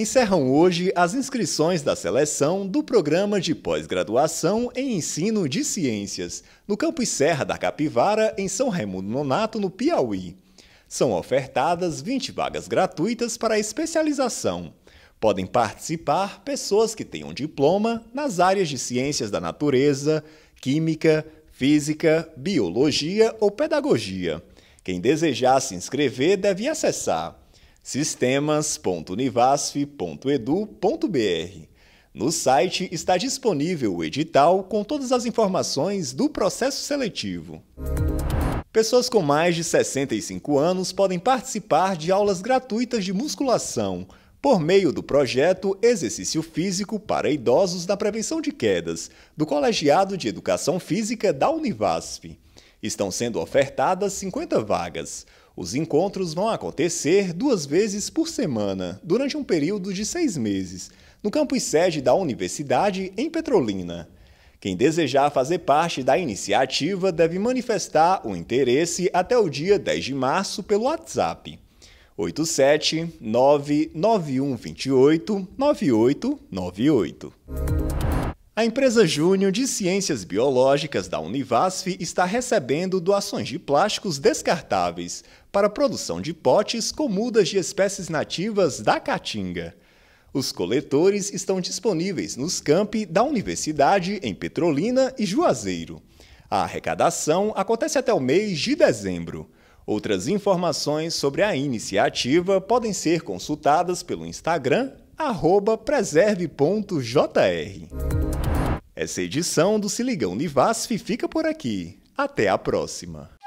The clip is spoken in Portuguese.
encerram hoje as inscrições da seleção do programa de pós-graduação em ensino de ciências no campus Serra da Capivara, em São Raimundo Nonato, no Piauí. São ofertadas 20 vagas gratuitas para especialização. Podem participar pessoas que tenham diploma nas áreas de ciências da natureza, química, física, biologia ou pedagogia. Quem desejar se inscrever deve acessar sistemas.univasf.edu.br. No site está disponível o edital com todas as informações do processo seletivo. Pessoas com mais de 65 anos podem participar de aulas gratuitas de musculação por meio do projeto Exercício Físico para Idosos na Prevenção de Quedas, do Colegiado de Educação Física da Univasf. Estão sendo ofertadas 50 vagas. Os encontros vão acontecer duas vezes por semana, durante um período de seis meses, no campus sede da universidade em Petrolina. Quem desejar fazer parte da iniciativa deve manifestar o interesse até o dia 10 de março pelo WhatsApp 87991289898. A empresa Júnior de Ciências Biológicas da Univasf está recebendo doações de plásticos descartáveis para a produção de potes com mudas de espécies nativas da caatinga. Os coletores estão disponíveis nos campi da universidade em Petrolina e Juazeiro. A arrecadação acontece até o mês de dezembro. Outras informações sobre a iniciativa podem ser consultadas pelo Instagram preserve.jr. Essa edição do Se Ligão Univasf fica por aqui. Até a próxima!